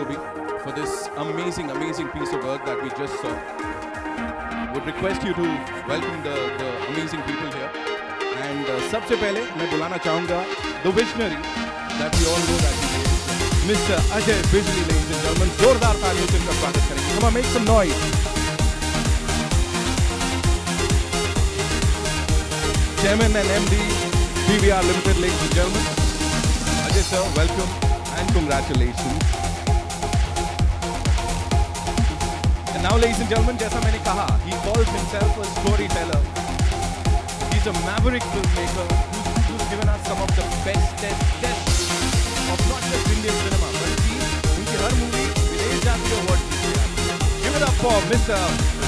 Gobi for this amazing, amazing piece of work that we just saw. Would request you to welcome the, the amazing people here. And uh, सबसे पहले मैं बुलाना चाहूँगा the visionary that we all know that he is, Mr. Ajay Bijli, ladies and gentlemen. जोरदार तालियों से उनका स्वागत करेंगे. Come on, make some noise. Chairman and MD, PVR Limited, ladies and gentlemen. Ajay sir, welcome and congratulations. And now, ladies and gentlemen, as I कहा, he calls himself a storyteller. He's a maverick filmmaker who's, who's given us some of the best test tests of not just Indian cinema, बल्कि उनकी हर movie विदेश जाके award जीती है. Give it up for Mr.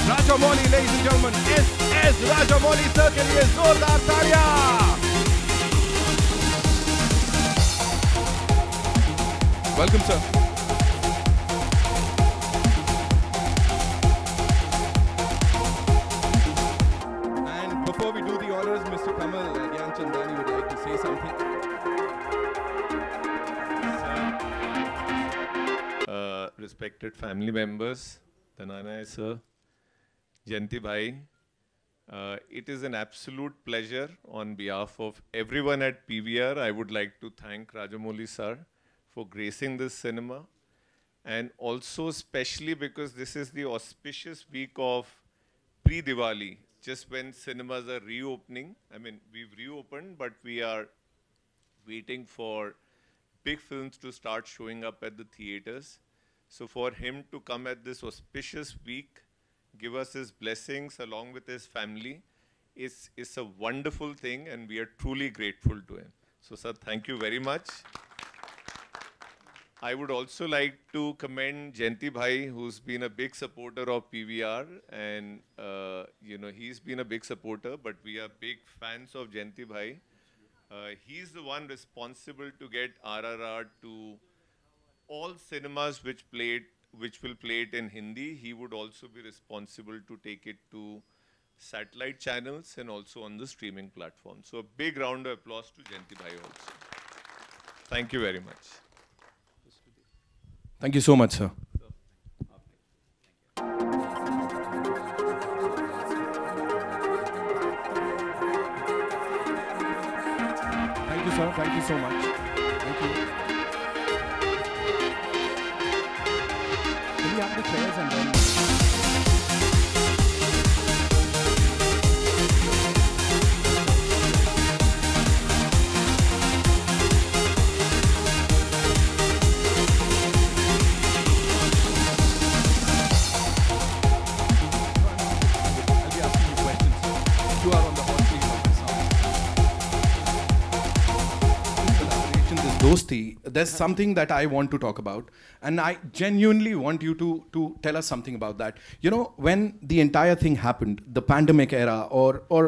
Rajamouli, ladies and gentlemen. S S Rajamouli sir के लिए जोरदार taria. Welcome, sir. before we do the honors, Mr. Kamal Chandani would like to say something. Uh, respected family members, Tananai sir, Janti bhai, uh, it is an absolute pleasure on behalf of everyone at PVR. I would like to thank Rajamouli sir for gracing this cinema and also especially because this is the auspicious week of pre-Diwali just when cinemas are reopening. I mean, we've reopened, but we are waiting for big films to start showing up at the theaters. So for him to come at this auspicious week, give us his blessings along with his family, is, is a wonderful thing, and we are truly grateful to him. So, sir, thank you very much. I would also like to commend Jayanti Bhai, who's been a big supporter of PVR, and uh, you know he's been a big supporter. But we are big fans of Jayanti Bhai. Uh, he's the one responsible to get RRR to all cinemas which played, which will play it in Hindi. He would also be responsible to take it to satellite channels and also on the streaming platform. So a big round of applause to Jayanti Bhai also. Thank you very much. Thank you so much, sir. Thank you, sir. Thank you so much. Thank you. Can we have the chairs and then... there's something that I want to talk about, and I genuinely want you to to tell us something about that. You know, when the entire thing happened, the pandemic era, or or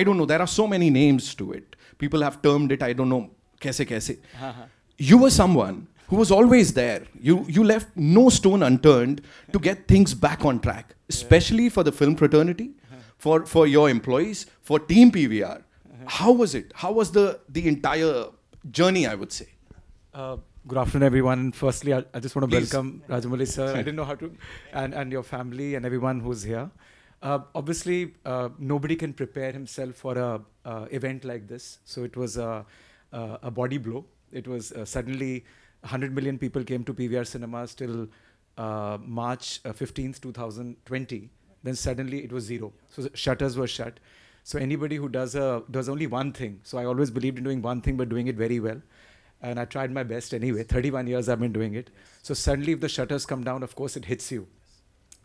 I don't know, there are so many names to it. People have termed it. I don't know, kaise kaise. Uh-huh. You were someone who was always there. You you left no stone unturned to get things back on track, especially for the film fraternity, uh-huh. for for your employees, for Team PVR. Uh-huh. How was it? How was the the entire journey? I would say. Uh, good afternoon, everyone. Firstly, I, I just want to welcome Rajamouli sir. I didn't know how to, and, and your family and everyone who's here. Uh, obviously, uh, nobody can prepare himself for a event like this. So it was a, a body blow. It was uh, suddenly 100 million people came to PVR cinemas till uh, March 15th, uh, 2020. Then suddenly it was zero. So shutters were shut. So anybody who does a does only one thing. So I always believed in doing one thing, but doing it very well and I tried my best anyway. 31 years I've been doing it. So suddenly, if the shutters come down, of course, it hits you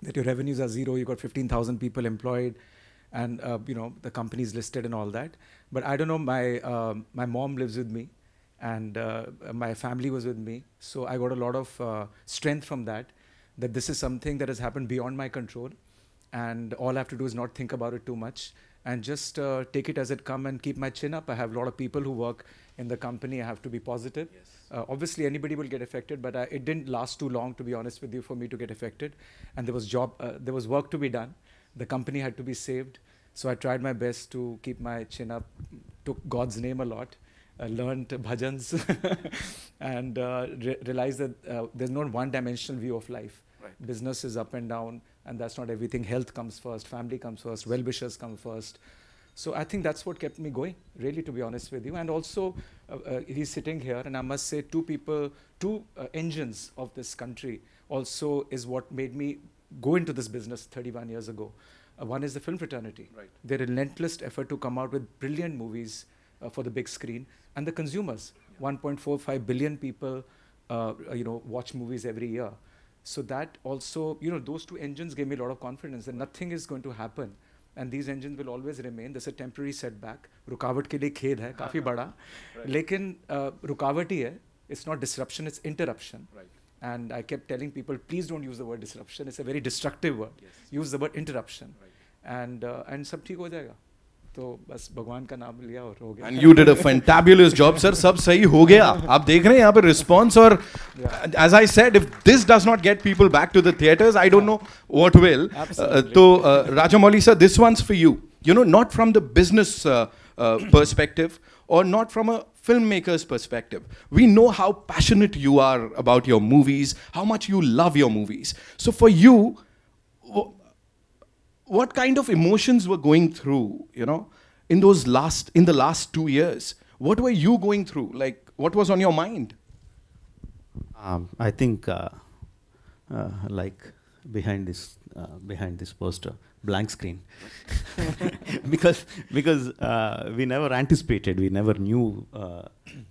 that your revenues are zero. You've got 15,000 people employed, and uh, you know the company's listed and all that. But I don't know. My uh, my mom lives with me, and uh, my family was with me, so I got a lot of uh, strength from that. That this is something that has happened beyond my control, and all I have to do is not think about it too much and just uh, take it as it come and keep my chin up. I have a lot of people who work in the company. I have to be positive. Yes. Uh, obviously, anybody will get affected, but I, it didn't last too long, to be honest with you, for me to get affected. And there was job, uh, there was work to be done. The company had to be saved, so I tried my best to keep my chin up. Took God's name a lot. learned bhajans and uh, re realized that uh, there's not one dimensional view of life. Right. Business is up and down and that's not everything. Health comes first, family comes first, well-wishers come first. So I think that's what kept me going, really, to be honest with you. And also, uh, uh, he's sitting here, and I must say, two people, two uh, engines of this country also is what made me go into this business 31 years ago. Uh, one is the film fraternity, right. their relentless effort to come out with brilliant movies uh, for the big screen, and the consumers. Yeah. 1.45 billion people, uh, you know, watch movies every year so that also you know those two engines gave me a lot of confidence that nothing is going to happen and these engines will always remain there's a temporary setback rukavat ke liye khed hai kafi bada lekin uh, it's not disruption it's interruption right and i kept telling people please don't use the word disruption it's a very destructive word use the word interruption and uh, and sab theek ho jayega तो बस भगवान का नाम लिया और हो गया and you did a fantabulous job sir सब सही हो गया आप देख रहे हैं यहाँ पे रिस्पांस और as I said if this does not get people back to the theatres I don't know what will तो Rajamouli sir this once for you you know not from the business perspective or not from a filmmaker's perspective. We know how passionate you are about your movies, how much you love your movies. So for you, what kind of emotions were going through, you know, in those last, in the last two years? What were you going through? Like, what was on your mind? Um, I think, uh, uh, like behind this uh, behind this poster blank screen because because uh, we never anticipated we never knew uh,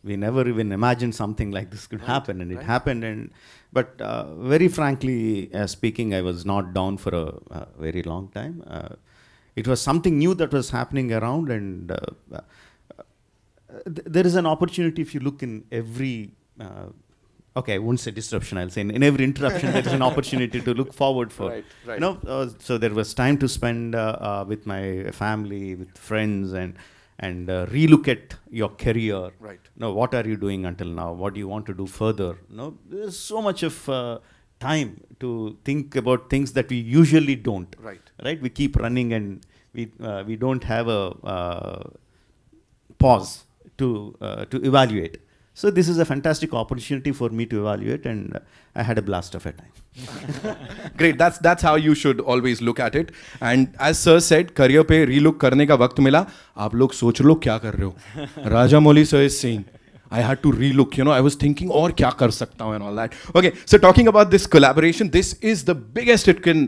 we never even imagined something like this could right. happen and right. it happened and but uh, very frankly uh, speaking i was not down for a, a very long time uh, it was something new that was happening around and th there is an opportunity if you look in every okay, I won't say disruption. I'll say in, in every interruption there is an opportunity to look forward for. Right, right. You know, uh, so there was time to spend uh, uh, with my family, with friends, and and uh, relook at your career. Right. You know, what are you doing until now? What do you want to do further? You know, there's so much of uh, time to think about things that we usually don't. Right. Right. We keep running and we uh, we don't have a pause to to evaluate so this is a fantastic opportunity for me to evaluate, and uh, I had a blast of a time. Great, that's that's how you should always look at it. And as sir said, career पे relook करने का वक्त मिला. आप लोग सोच लो क्या कर रहे हो. Rajamouli sir is saying. I had to relook, you know, I was thinking, or kya kar sakta and all that. Okay, so talking about this collaboration, this is the biggest it can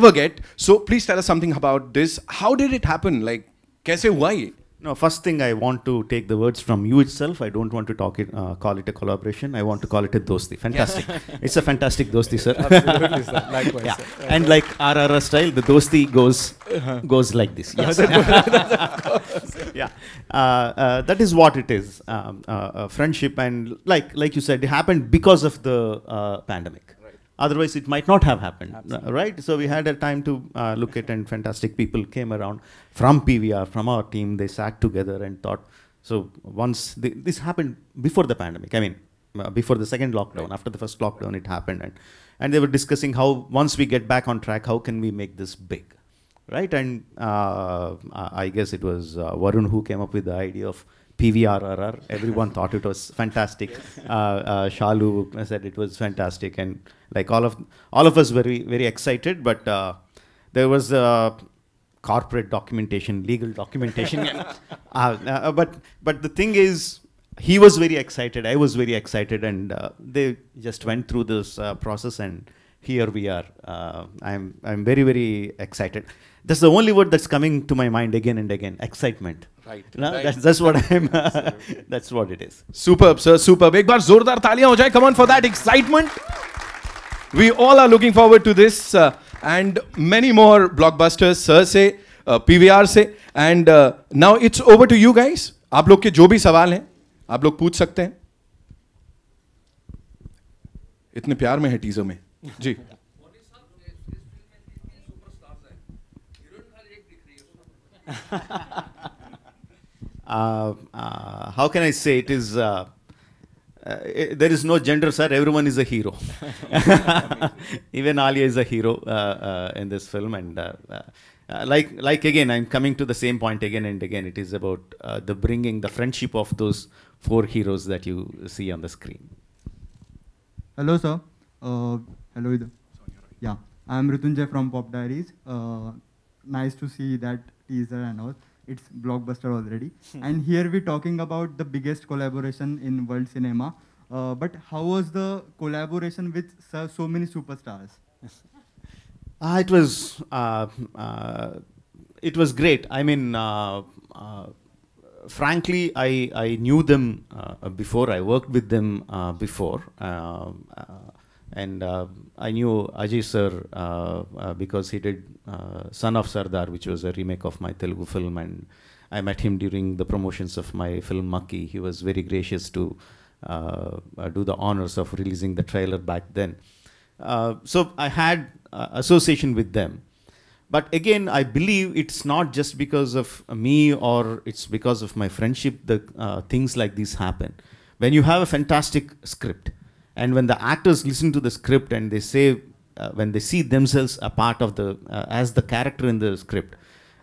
ever get. So please tell us something about this. How did it happen? Like, kaise why? No, first thing I want to take the words from you itself. I don't want to talk it, uh, call it a collaboration. I want to call it a dosti. Fantastic. it's a fantastic dosti, sir. Absolutely, sir. Likewise. Yeah. Sir. And like RRR style, the dosti goes uh-huh. goes like this. Yes. yeah. Uh, uh, that is what it is. Um, uh, uh, friendship and like like you said, it happened because of the uh, pandemic. Otherwise, it might not have happened, Absolutely. right? So we had a time to uh, look at, and fantastic people came around from PVR, from our team. They sat together and thought. So once this happened before the pandemic, I mean, uh, before the second lockdown, right. after the first lockdown, it happened, and and they were discussing how once we get back on track, how can we make this big, right? And uh, I guess it was uh, Varun who came up with the idea of PVRRR. Everyone thought it was fantastic. Uh, uh, Shalu said it was fantastic, and like all of all of us were very very excited. But uh, there was corporate documentation, legal documentation. Uh, uh, but but the thing is, he was very excited. I was very excited, and uh, they just went through this process and here we are. Uh, I'm, I'm very, very excited. That's the only word that's coming to my mind again and again. Excitement. Right. No, right. That's, that's what I'm. that's what it is. Superb, sir. Superb. एक बार जोरदार तालियां हो जाए. Come on for that excitement. We all are looking forward to this uh, and many more blockbusters, sir से, uh, PVR से. And uh, now it's over to you guys. आप लोग के जो भी सवाल हैं, आप लोग पूछ सकते हैं. इतने प्यार में है टीजर में. जी uh, uh, how can I say it is? Uh, there is no gender, sir. Everyone is a hero. Even Ali is a hero in this film, and like like again, I'm coming to the same point again and again. It is about the bringing the friendship of those four heroes that you see on the screen. Hello, sir. Hello. Yeah. I'm Ritunjay from Pop Diaries. Uh, nice to see that teaser and all. It's blockbuster already. Hmm. and here we're talking about the biggest collaboration in world cinema. Uh, but how was the collaboration with so, so many superstars? uh, it was uh, uh, it was great. I mean, uh, frankly, I I knew them before. I worked with them before and uh, I knew Ajay sir uh, uh because he did uh, Son of Sardar, which was a remake of my Telugu film. And I met him during the promotions of my film Maki. He was very gracious to uh, do the honors of releasing the trailer back then. so I had association with them. But again, I believe it's not just because of me or it's because of my friendship that things like this happen when you have a fantastic script and when the actors listen to the script and they say, uh, when they see themselves a part of the, uh, as the character in the script,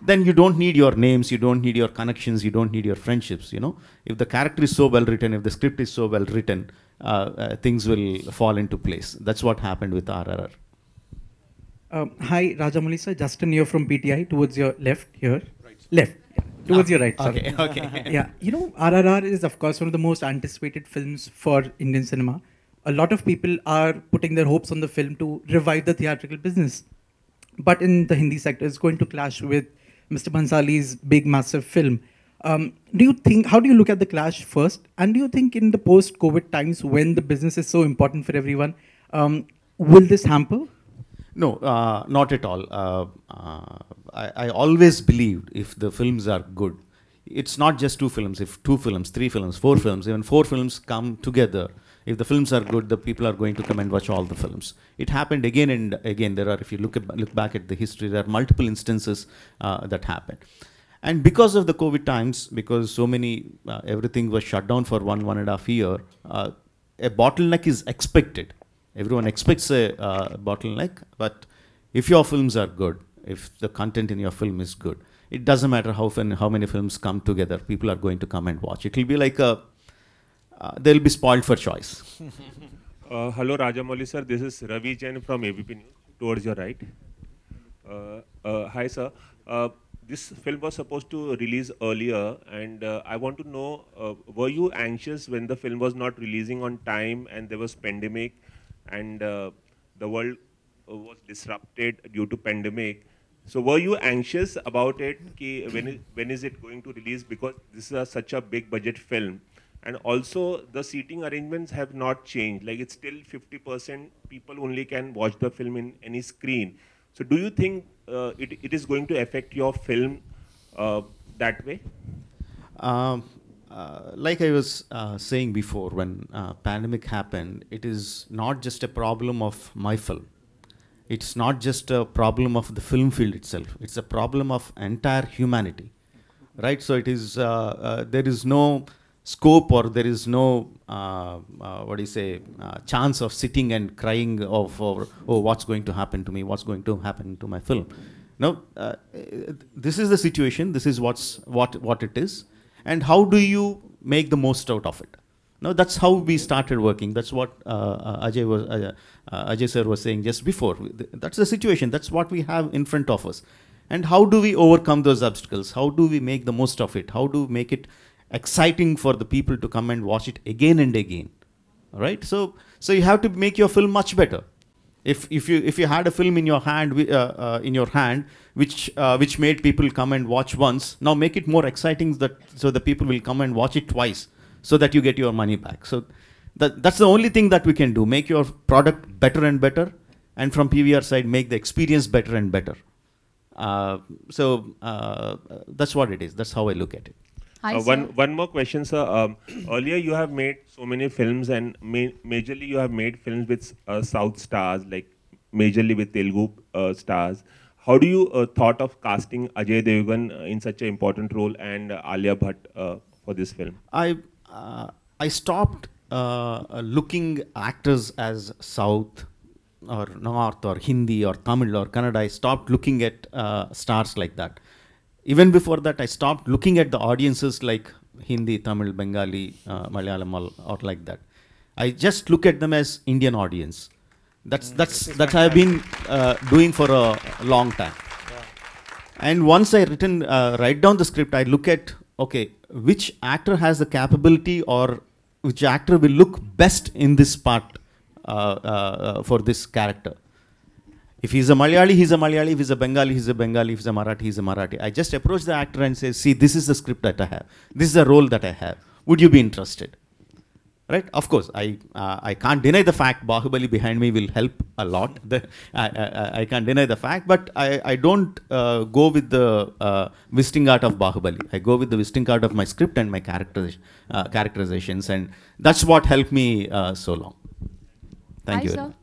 then you don't need your names, you don't need your connections, you don't need your friendships, you know. If the character is so well written, if the script is so well written, uh, uh things will fall into place. That's what happened with RRR. Um, hi, Rajamouli sir. Justin here from PTI, towards your left here. Right. Left. Yeah. Towards ah, your right, Okay, okay. yeah, you know, RRR is, of course, one of the most anticipated films for Indian cinema a lot of people are putting their hopes on the film to revive the theatrical business. But in the Hindi sector, it's going to clash with Mr. Bansali's big, massive film. Um, do you think, how do you look at the clash first? And do you think in the post COVID times when the business is so important for everyone, um, will this hamper? No, uh, not at all. Uh, uh, I, I always believed if the films are good, it's not just two films, if two films, three films, four films, even four films come together, if the films are good, the people are going to come and watch all the films. It happened again and again. There are, if you look, at, look back at the history, there are multiple instances uh, that happened. And because of the COVID times, because so many, uh, everything was shut down for one, one and a half year, uh, a bottleneck is expected. Everyone expects a uh, bottleneck, but if your films are good, if the content in your film is good, it doesn't matter how, fin- how many films come together, people are going to come and watch. It will be like a uh, they'll be spoiled for choice. uh, hello, Rajamouli sir. This is Ravi Jain from ABP News, towards your right. Uh, uh hi, sir. Uh, this film was supposed to release earlier, and uh, I want to know were you anxious when the film was not releasing on time and there was pandemic and the world was disrupted due to pandemic? So were you anxious about it? Ki when, is, when is it going to release? Because this is a, such a big budget film and also, the seating arrangements have not changed. Like it's still 50% people only can watch the film in any screen. So, do you think uh, it, it is going to affect your film uh, that way? Um, uh, like I was uh, saying before, when uh, pandemic happened, it is not just a problem of my film. It's not just a problem of the film field itself. It's a problem of entire humanity, right? So it is uh, there is no scope or there is no uh, uh, what do you say uh, chance of sitting and crying of or, oh what's going to happen to me what's going to happen to my film now uh, this is the situation this is what's what what it is and how do you make the most out of it now that's how we started working that's what uh, uh, ajay was ajay sir was saying just before that's the situation that's what we have in front of us and how do we overcome those obstacles how do we make the most of it how do we make it exciting for the people to come and watch it again and again. All right. So so you have to make your film much better. If, if you if you had a film in your hand uh, uh, in your hand which uh, which made people come and watch once now make it more exciting that so the people will come and watch it twice so that you get your money back so that that's the only thing that we can do make your product better and better and from PVR side make the experience better and better uh, so uh, that's what it is that's how I look at it Hi, uh, one one more question, sir. Um, earlier, you have made so many films, and ma majorly you have made films with uh, South stars, like majorly with Telugu uh, stars. How do you uh, thought of casting Ajay Devgan in such an important role and uh, Alia Bhatt uh, for this film? I I stopped looking actors as South or North or Hindi or Tamil or Kannada. I stopped looking at stars like that even before that, I stopped looking at the audiences like Hindi, Tamil, Bengali, uh, Malayalam, or, or like that. I just look at them as Indian audience. That's mm, that's that I've been uh, doing for a long time. Yeah. And once I written uh, write down the script, I look at okay, which actor has the capability or which actor will look best in this part uh, uh, uh for this character. If he's a Malayali, he's a Malayali. If he's a Bengali, he's a Bengali. If he's a Marathi, he's a Marathi. I just approach the actor and say, see, this is the script that I have. This is the role that I have. Would you be interested? Right? Of course, I, uh, I can't deny the fact Bahubali behind me will help a lot. The, I, I, I, can't deny the fact, but I, I don't uh, go with the uh, visiting art of Bahubali. I go with the visiting art of my script and my character, uh, characterizations, and that's what helped me uh, so long. Thank Hi, you. Sir.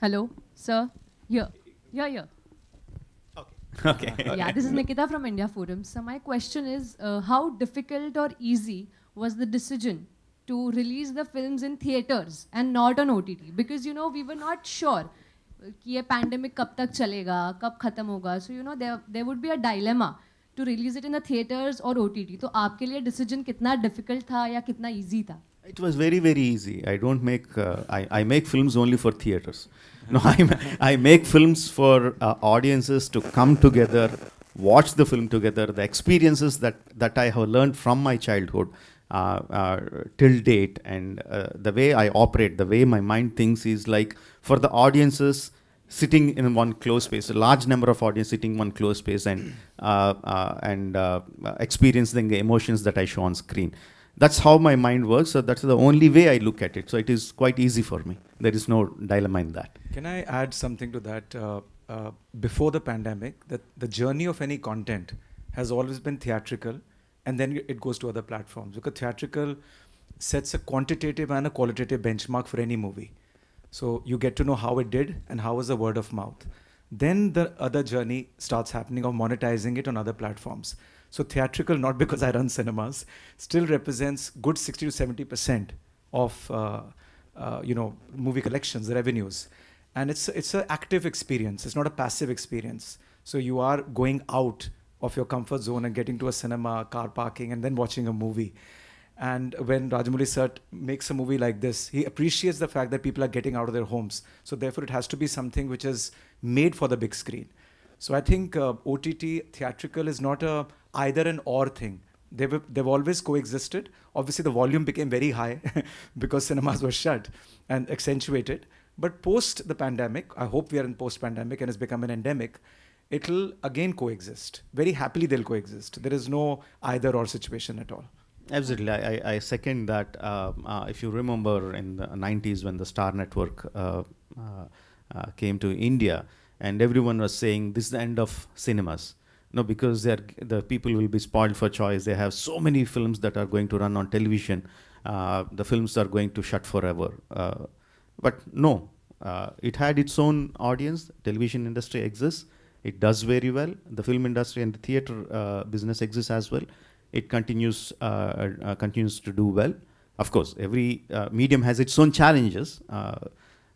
Hello, sir. Yeah, yeah, Okay. okay. yeah, this is Nikita from India Forum. So my question is, uh, how difficult or easy was the decision to release the films in theaters and not on OTT? Because you know we were not sure कि ये pandemic कब तक चलेगा कब खत्म होगा so you know there would be a dilemma to release it in the theatres और ओ तो आपके लिए डिसीजन कितना डिफिकल्ट था या कितना ईजी था It was very, very easy. I don't make, uh, I, I make films only for theaters. No, I, I make films for uh, audiences to come together, watch the film together, the experiences that, that I have learned from my childhood uh, uh till date. And uh, the way I operate, the way my mind thinks is like for the audiences sitting in one close space, a large number of audience sitting in one close space and, uh, and experiencing the emotions that I show on screen. That's how my mind works. So that's the only way I look at it. So it is quite easy for me. There is no dilemma in that. Can I add something to that? Uh, uh, before the pandemic, that the journey of any content has always been theatrical, and then it goes to other platforms because theatrical sets a quantitative and a qualitative benchmark for any movie. So you get to know how it did and how was the word of mouth. Then the other journey starts happening of monetizing it on other platforms. So theatrical, not because I run cinemas, still represents good 60 to 70% of uh, uh, you know movie collections, the revenues. And it's, it's an active experience. It's not a passive experience. So you are going out of your comfort zone and getting to a cinema, car parking, and then watching a movie. And when Rajamouli Sert makes a movie like this, he appreciates the fact that people are getting out of their homes. So therefore, it has to be something which is made for the big screen. So I think uh, OTT theatrical is not a either an or thing. They've, they've always coexisted. Obviously, the volume became very high because cinemas were shut and accentuated. But post the pandemic, I hope we are in post pandemic and it's become an endemic, it'll again coexist. Very happily, they'll coexist. There is no either or situation at all. Absolutely. I, I second that. Uh, uh, if you remember in the 90s when the Star Network uh, uh, uh, came to India, and everyone was saying, this is the end of cinemas. No, because the people will be spoiled for choice. They have so many films that are going to run on television. Uh, the films are going to shut forever. Uh, but no, uh, it had its own audience. Television industry exists. It does very well. The film industry and the theater uh, business exists as well. It continues uh, uh, continues to do well. Of course, every medium has its own challenges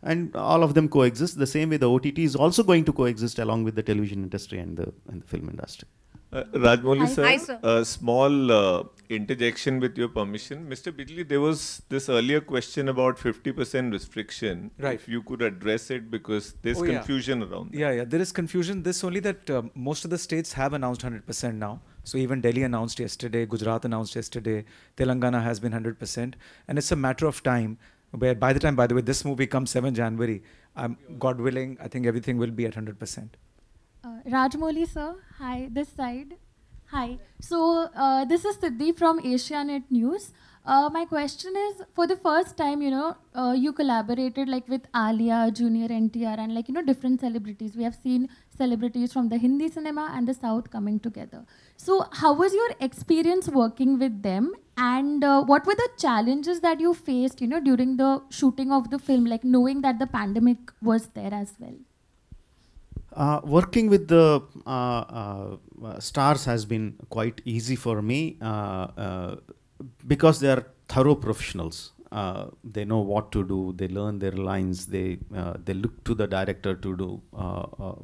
and all of them coexist the same way the ott is also going to coexist along with the television industry and the, and the film industry uh, Rajmoli sir, sir. a small uh, interjection with your permission. Mr. Bidley, there was this earlier question about 50% restriction. Right. If you could address it because there's oh, confusion yeah. around that. Yeah, yeah, there is confusion. This only that uh, most of the states have announced 100% now. So even Delhi announced yesterday, Gujarat announced yesterday, Telangana has been 100%. And it's a matter of time where by the time, by the way, this movie comes 7 January, um, God willing, I think everything will be at 100%. Uh, Rajmoli, sir. Hi, this side. Hi. So uh, this is Siddhi from Asianet News. Uh, my question is, for the first time, you know, uh, you collaborated like with Alia, Junior NTR, and like you know different celebrities. We have seen celebrities from the Hindi cinema and the South coming together. So, how was your experience working with them? And uh, what were the challenges that you faced, you know, during the shooting of the film, like knowing that the pandemic was there as well? Uh, working with the uh, uh stars has been quite easy for me uh, uh, because they are thorough professionals. they know what to do. They learn their lines. They they look to the director to do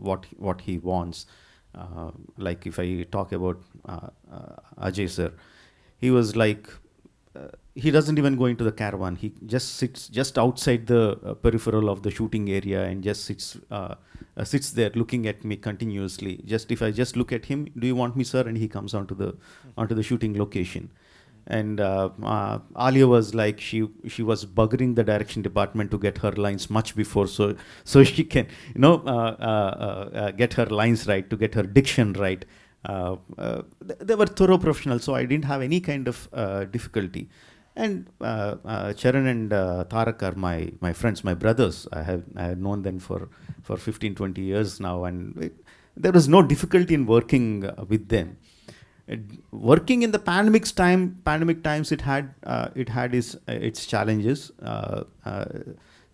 what what he wants. like if I talk about Ajay sir, he was like, uh, he doesn't even go into the caravan. He just sits just outside the uh, peripheral of the shooting area and just sits uh, uh, sits there looking at me continuously. Just if I just look at him, do you want me, sir? And he comes onto the onto the shooting location. And uh, uh, Alia was like she she was buggering the direction department to get her lines much before so so she can you know get her lines right to get her diction right uh, uh they, were thorough professionals, so I didn't have any kind of uh, difficulty. And uh, uh, Charan and Tarak are my, my friends, my brothers. I have, I have known them for, for 15, 20 years now, and it, there was no difficulty in working with them. It, working in the pandemic time, pandemic times, it had it had its its challenges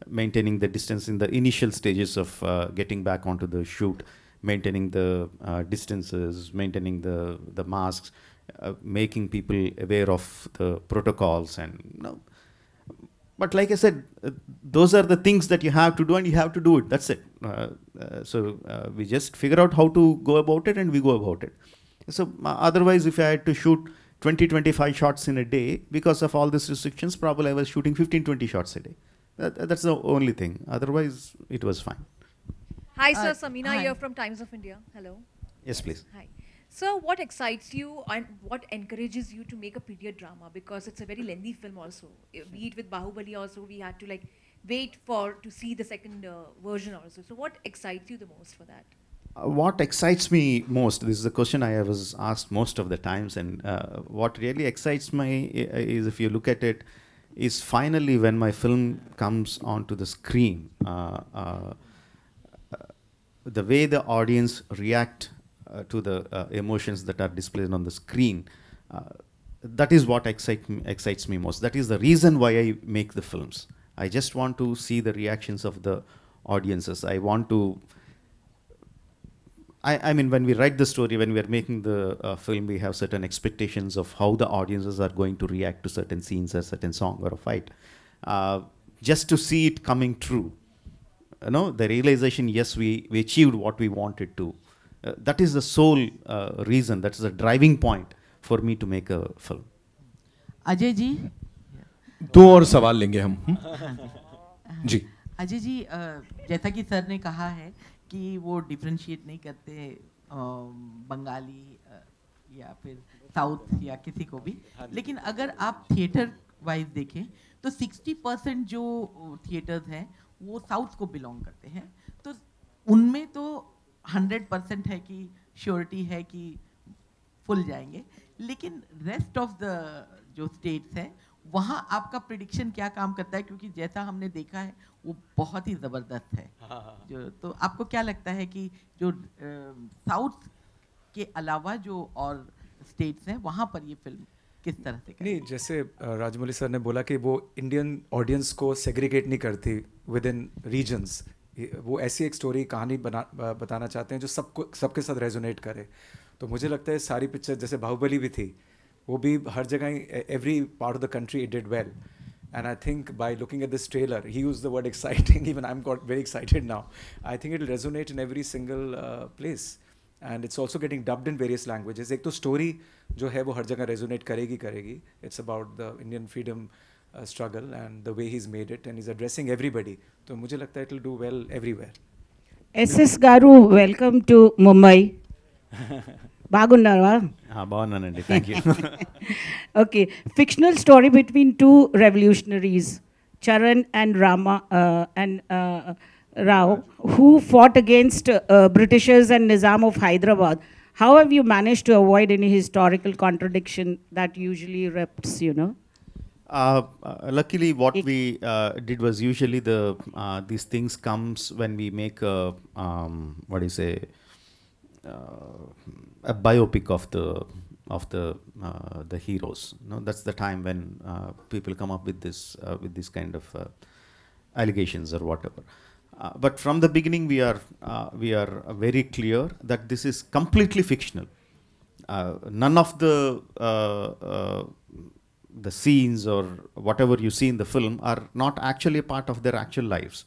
maintaining the distance in the initial stages of uh, getting back onto the shoot maintaining the uh, distances, maintaining the, the masks, uh, making people aware of the protocols and you know. But like I said, uh, those are the things that you have to do and you have to do it. That's it. Uh, uh, so uh, we just figure out how to go about it and we go about it. So otherwise, if I had to shoot 20, 25 shots in a day, because of all these restrictions, probably I was shooting 15, 20 shots a day. That, that's the only thing. Otherwise, it was fine. Hi, uh, sir. Samina hi. here from Times of India. Hello. Yes, please. Hi. Sir, what excites you and what encourages you to make a period drama? Because it's a very lengthy film also. Eh, be it with Bahubali also, we had to like wait for to see the second uh, version also. So what excites you the most for that? Uh, what excites me most, this is a question I was asked most of the times and uh, what really excites me is if you look at it, is finally when my film comes onto the screen. Uh, uh the way the audience react uh, to the uh, emotions that are displayed on the screen, uh, that is what excite me, excites me most. That is the reason why I make the films. I just want to see the reactions of the audiences. I want to. I, I mean, when we write the story, when we are making the uh, film, we have certain expectations of how the audiences are going to react to certain scenes, or certain song, or a fight. Uh, just to see it coming true you know, the realization, yes, we, we achieved what we wanted to. Uh, that is the sole uh, reason, that is the driving point for me to make a film. ajay ji दो और सवाल लेंगे हम जी अजय जी जैसा कि sir ने कहा है कि वो डिफ्रेंशिएट नहीं करते बंगाली या फिर साउथ या किसी को भी लेकिन अगर आप थिएटर वाइज देखें तो 60 परसेंट जो थिएटर्स हैं वो साउथ को बिलोंग करते हैं तो उनमें तो हंड्रेड परसेंट है कि श्योरिटी है कि फुल जाएंगे लेकिन रेस्ट ऑफ द जो स्टेट्स हैं वहाँ आपका प्रिडिक्शन क्या काम करता है क्योंकि जैसा हमने देखा है वो बहुत ही ज़बरदस्त है हाँ, हाँ, हाँ। जो तो आपको क्या लगता है कि जो साउथ के अलावा जो और स्टेट्स हैं वहाँ पर ये फिल्म किस तरह से नहीं जैसे राजमौली सर ने बोला कि वो इंडियन ऑडियंस को सेग्रीगेट नहीं करती विद इन रीजन्स वो ऐसी एक स्टोरी कहानी बना बताना चाहते हैं जो सबको सबके साथ रेजोनेट करे तो मुझे लगता है सारी पिक्चर जैसे बाहुबली भी थी वो भी हर जगह every part of the country it did well and I think by looking at this trailer he used the word exciting I am got very excited now I think it resonate in every single uh, and it's also getting dubbed in various languages एक तो story जो है वो हर जगह resonate करेगी करेगी it's about the Indian freedom struggle and the way he is made it and is addressing everybody तो मुझे लगता है it will do well everywhere SS garu welcome to Mumbai బాగున్నారా బాగున్నానండి thank you okay fictional story between two revolutionaries Charan and Rama and Rao, who fought against uh, Britishers and Nizam of Hyderabad, how have you managed to avoid any historical contradiction that usually erupts? you know? Uh, uh luckily, what it we uh, did was usually the uh, these things comes when we make a um, what do you say a biopic of the of the the heroes. no, that's the time when people come up with this with this kind of allegations or whatever. Uh, but from the beginning, we are uh, we are very clear that this is completely fictional. Uh, none of the uh, uh, the scenes or whatever you see in the film are not actually a part of their actual lives,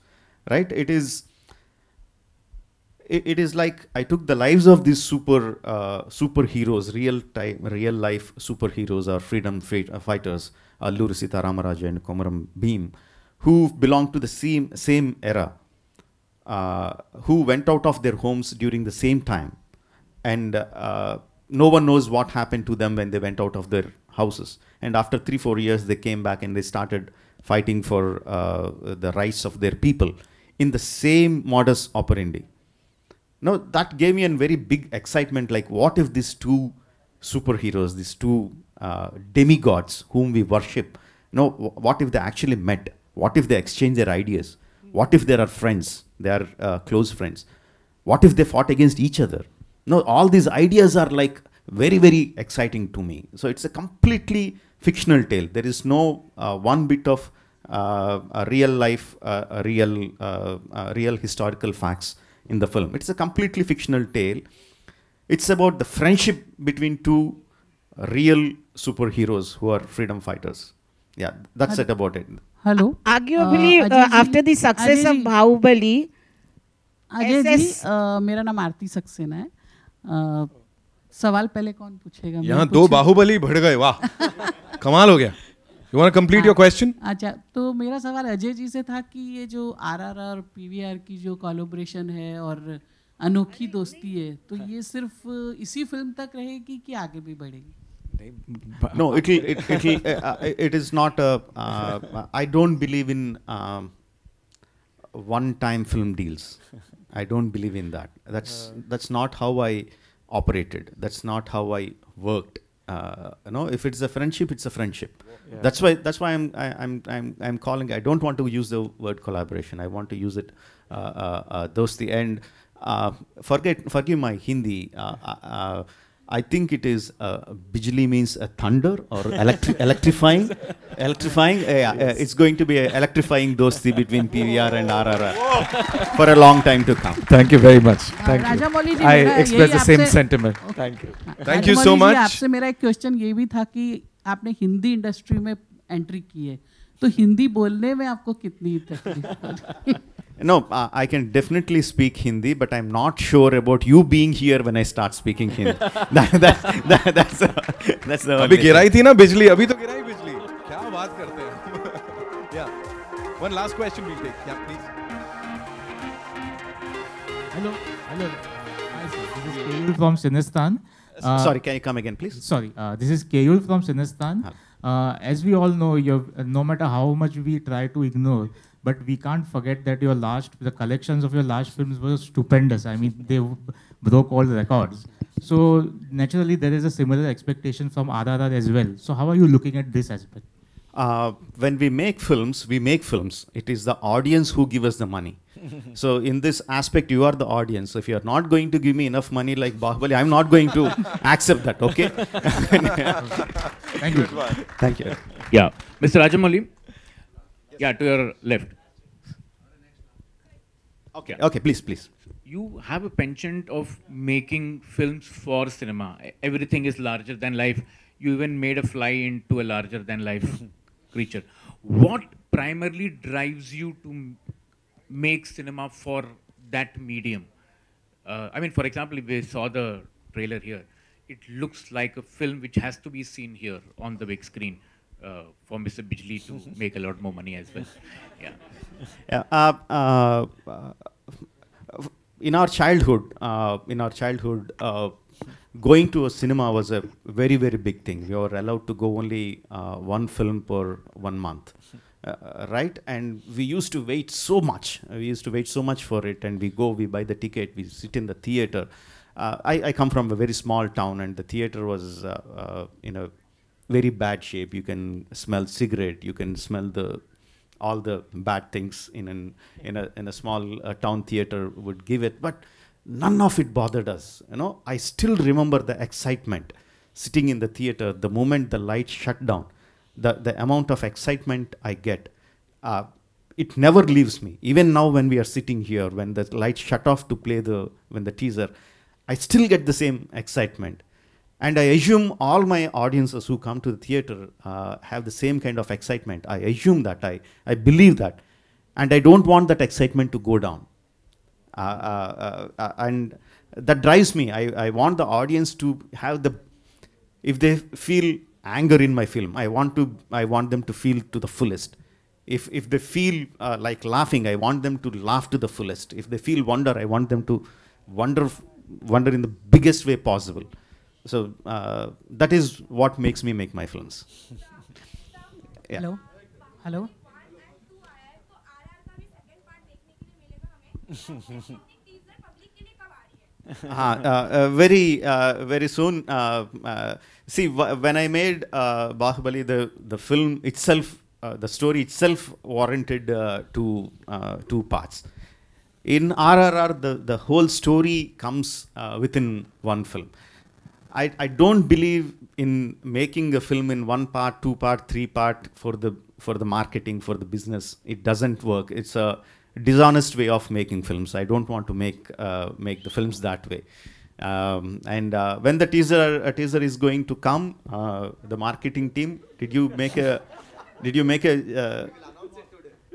right? is it, it is like I took the lives of these super uh, superheroes, real time, real life superheroes or freedom fighters, Allur Sita Ramaraja and Komaram Bheem, who belong to the same same era uh, who went out of their homes during the same time and uh, no one knows what happened to them when they went out of their houses. And after three, four years, they came back and they started fighting for uh, the rights of their people in the same modus operandi. Now, that gave me a very big excitement like, what if these two superheroes, these two uh, demigods whom we worship, you know, what if they actually met? What if they exchange their ideas? What if there are friends? They are uh, close friends. What if they fought against each other? No, all these ideas are like very, very exciting to me. So it's a completely fictional tale. There is no uh, one bit of uh, a real life, uh, a real, uh, a real historical facts in the film. It's a completely fictional tale. It's about the friendship between two real superheroes who are freedom fighters. Yeah, that's it about it. Hello arguably after the success of Baahubali Ajay ji uh, मेरा नाम आरती सक्सेना है uh, सवाल पहले कौन पूछेगा यहाँ दो बाहुबली भड़ गए वाह कमाल हो गया you want complete your question अच्छा तो मेरा सवाल अजय जी से था कि ये जो आरआरआर और पीवीआर की जो कोलैबोरेशन है और अनोखी दोस्ती है तो ये सिर्फ इसी फिल्म तक रहेगी कि आगे भी बढ़ेगी no, it'll, uh, it, it it uh its not a. Uh, I don't believe in um, one-time film deals. I don't believe in that. That's uh. that's not how I operated. That's not how I worked. Uh, you know, if it's a friendship, it's a friendship. Yeah. That's why that's why I'm I, am i am i I'm calling. I don't want to use the word collaboration. I want to use it. Uh, uh, uh, those the end. Uh, forget forgive my Hindi. Uh, uh, uh I think it is uh, bijli means a thunder or electri electrifying. electrifying. Uh, yes. uh, it's going to be a electrifying dosti between PVR and RRR for a long time to come. Thank you very much. Thank uh, you. Ji I express the same sentiment. Okay. Thank you. Uh, Thank you so much. आपसे मेरा एक question ये भी था कि आपने Hindi industry में entry की है तो हिंदी बोलने में आपको कितनी तकलीफ No, uh, I can definitely speak Hindi, but I'm not sure about you being here when I start speaking Hindi. that, that, that, that's that's the. अभी गिराई थी ना बिजली अभी तो गिराई बिजली क्या बात करते हैं yeah one last question we'll take yeah please hello hello hi sir this is Kayul from Sinistan uh, sorry can you come again please sorry uh, this is Kayul from Sinistan uh, as we all know you uh, no matter how much we try to ignore but we can't forget that your last the collections of your last films were stupendous i mean they broke all the records so naturally there is a similar expectation from rrr as well so how are you looking at this aspect uh, when we make films we make films it is the audience who give us the money so in this aspect you are the audience so if you are not going to give me enough money like bahubali i'm not going to accept that okay thank you thank you yeah mr rajamouli yeah to your left Okay. Okay, please, please. You have a penchant of making films for cinema. Everything is larger than life. You even made a fly into a larger than life creature. What primarily drives you to make cinema for that medium? Uh, I mean, for example, we saw the trailer here. It looks like a film which has to be seen here on the big screen. Uh, for Mr. Bijli to make a lot more money as well. yeah. yeah uh, uh, in our childhood, in our childhood, going to a cinema was a very very big thing we were allowed to go only uh, one film per one month uh, right and we used to wait so much we used to wait so much for it and we go we buy the ticket we sit in the theater uh, I, I, come from a very small town and the theater was in a very bad shape. You can smell cigarette. You can smell the all the bad things in an in a in a small uh, town theater would give it. But none of it bothered us. You know, I still remember the excitement sitting in the theater the moment the lights shut down. The the amount of excitement I get. Uh, it never leaves me. Even now, when we are sitting here, when the lights shut off to play the when the teaser, I still get the same excitement. And I assume all my audiences who come to the theater uh, have the same kind of excitement. I assume that. I, I believe that. And I don't want that excitement to go down. Uh, uh, uh, uh and that drives me. I, I want the audience to have the, if they feel anger in my film, I want, to, I want them to feel to the fullest. If, if they feel uh, like laughing, I want them to laugh to the fullest. If they feel wonder, I want them to wonder, wonder in the biggest way possible so uh, that is what makes me make my films. yeah. Hello, hello. Ah, uh, uh, very uh, very soon. Uh, see, when I made uh, Bahubali, the the film itself, the story itself warranted two two parts in RRR, the, the whole story comes uh, within one film. I, I don't believe in making a film in one part, two part, three part for the for the marketing for the business. It doesn't work. It's a dishonest way of making films. I don't want to make uh, make the films that way. Um, and uh, when the teaser uh, teaser is going to come, uh, the marketing team, did you make a did you make a uh,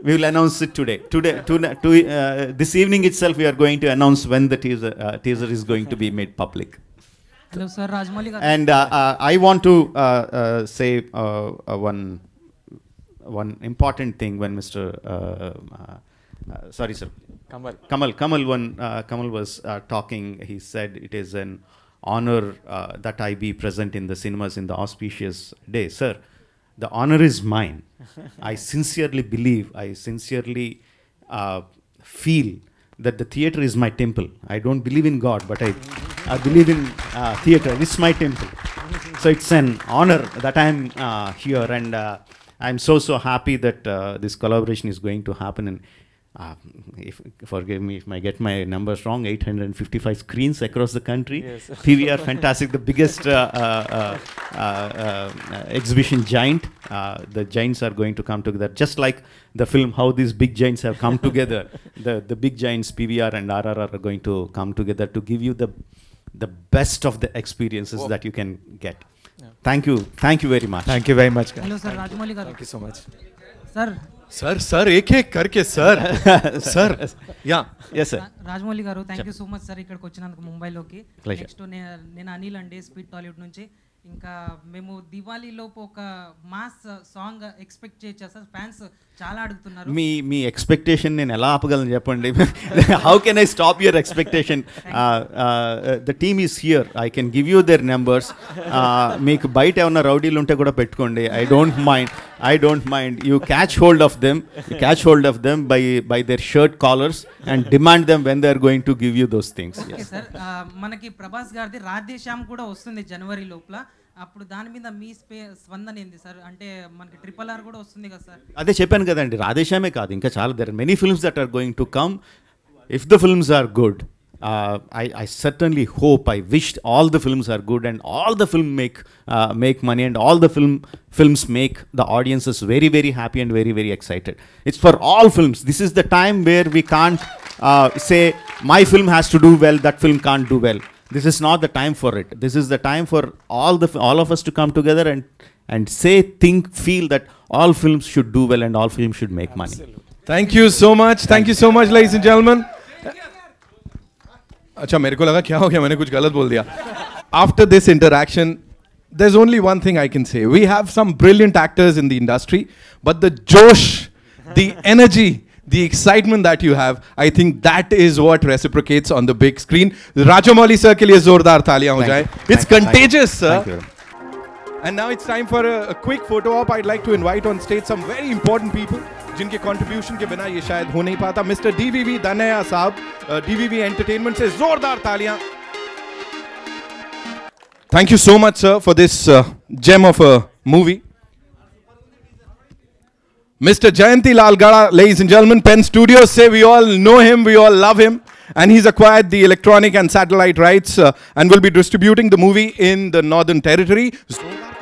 we will announce it today. Today, to, to, uh, this evening itself, we are going to announce when the teaser, uh, teaser is going to be made public. Hello, sir. And uh, uh, I want to uh, say one one important thing when Mr. Uh, sorry, sir. Kamal. Kamal. Kamal. When Uh, Kamal was uh, talking. He said it is an honor that I be present in the cinemas in the auspicious day, sir. The honor is mine. I sincerely believe. I sincerely feel that the theater is my temple. I don't believe in God, but I, I believe in uh, theater. This is my temple. So it's an honor that I'm uh, here, and uh, I'm so so happy that uh, this collaboration is going to happen. And uh, if forgive me if I get my numbers wrong, 855 screens across the country. Yes. PVR Fantastic, the biggest uh, uh, uh, uh, uh exhibition giant. the giants are going to come together, just like the film how these big giants have come together. The the big giants PVR and RRR are going to come together to give you the the best of the experiences Whoa. that you can get. Yeah. Thank you, thank you very much. Thank you very much. Guys. Hello, sir. Thank you. thank you so much, sir. Sir sir ఏకే కర్కే sir sir yeah yes sir Rajamouli garu thank you so much sir ఇక్కడికి వచ్చినందుకు ముంబైలోకి next నేను అనిల్ అండి speed Tollywood నుంచి ఇంకా మేము దివాళీలోపు ఒక మాస్ సాంగ్ ఎక్స్పెక్ట్ చేయొచ్చా సార్ ఫ్యాన్స్ చాలా అడుగుతున్నారు మీ మీ ఎక్స్పెక్టేషన్ నేను ఎలా ఆపగలను చెప్పండి how can I stop your expectation the team is here I can give you their numbers మీకు బయట ఏమైనా రౌడీలు ఉంటే కూడా పెట్టుకోండి I don't mind I don't mind you catch hold of them catch hold of of by by by shirt collars and demand demand when when they going to give you those things sir మనకి ప్రభాస్ గారిది రాధేశ్యామ్ కూడా వస్తుంది జనవరి లోపల అప్పుడు దాని మీద మీ స్పే స్పందన ఏంది సార్ అంటే మనకి ట్రిపుల్ ఆర్ కూడా వస్తుంది కదా సార్ అదే చెప్పాను కదండి రాధేశ్యామే కాదు ఇంకా చాలా there many films that are going to come if the films are good Uh, I, I, certainly hope, I wish all the films are good and all the film make uh, make money and all the film films make the audiences very very happy and very very excited. It's for all films. This is the time where we can't uh, say my film has to do well, that film can't do well. This is not the time for it. This is the time for all the all of us to come together and and say, think, feel that all films should do well and all films should make Absolutely. money. Thank you so much. Thank, Thank you so much, ladies and gentlemen. अच्छा मेरे को लगा क्या हो गया मैंने कुछ गलत बोल दिया after this interaction there is only one thing I can say we have some brilliant actors in the industry but the जोश the energy the excitement that you have, I think that is what reciprocates on the big screen. Rajamouli sir के लिए जोरदार तालियां हो जाएं. It's Thank contagious, you. sir. And now it's time for a, a quick photo op. I'd like to invite on stage some very important people. जिनके contribution के बिना ये शायद हो नहीं पाता मिस्टर डीवीवी दनया साहब डीवीवी एंटरटेनमेंट से जोरदार तालियां thank you so much sir for this gem of movie mister Jayanti Lal Gada ladies and gentleman Pen studio से we all know him we all love him and he's acquired the electronic and satellite rights uh, and will be distributing the movie in the northern territory so